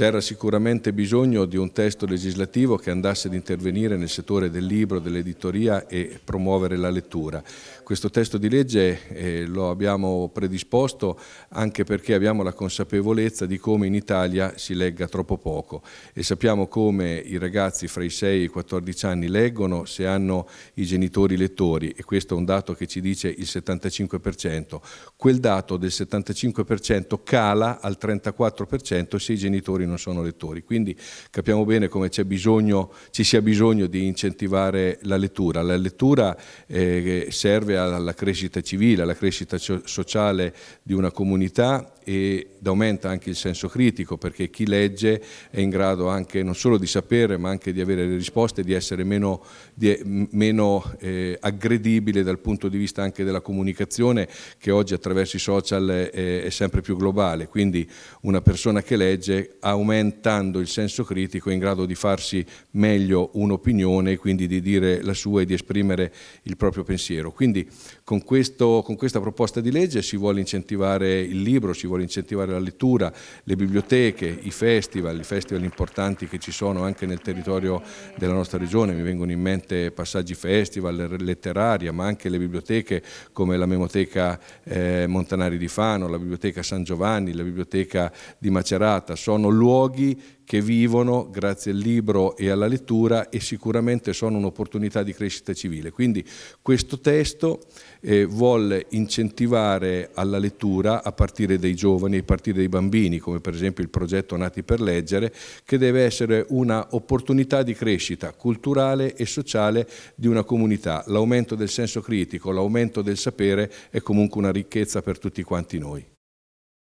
C'era sicuramente bisogno di un testo legislativo che andasse ad intervenire nel settore del libro, dell'editoria e promuovere la lettura. Questo testo di legge eh, lo abbiamo predisposto anche perché abbiamo la consapevolezza di come in Italia si legga troppo poco e sappiamo come i ragazzi fra i 6 e i 14 anni leggono se hanno i genitori lettori e questo è un dato che ci dice il 75%. Quel dato del 75% cala al 34% se i genitori non sono lettori. Quindi capiamo bene come bisogno, ci sia bisogno di incentivare la lettura. La lettura eh, serve alla crescita civile, alla crescita sociale di una comunità ed aumenta anche il senso critico perché chi legge è in grado anche non solo di sapere ma anche di avere le risposte, di essere meno, di, meno eh, aggredibile dal punto di vista anche della comunicazione che oggi attraverso i social è, è sempre più globale. Quindi una persona che legge ha aumentando il senso critico, in grado di farsi meglio un'opinione, e quindi di dire la sua e di esprimere il proprio pensiero. Quindi con, questo, con questa proposta di legge si vuole incentivare il libro, si vuole incentivare la lettura, le biblioteche, i festival, i festival importanti che ci sono anche nel territorio della nostra regione, mi vengono in mente passaggi festival, letteraria, ma anche le biblioteche come la Memoteca eh, Montanari di Fano, la Biblioteca San Giovanni, la Biblioteca di Macerata, sono luoghi luoghi che vivono grazie al libro e alla lettura e sicuramente sono un'opportunità di crescita civile. Quindi questo testo eh, vuole incentivare alla lettura a partire dai giovani e a partire dai bambini, come per esempio il progetto Nati per Leggere, che deve essere un'opportunità di crescita culturale e sociale di una comunità. L'aumento del senso critico, l'aumento del sapere è comunque una ricchezza per tutti quanti noi.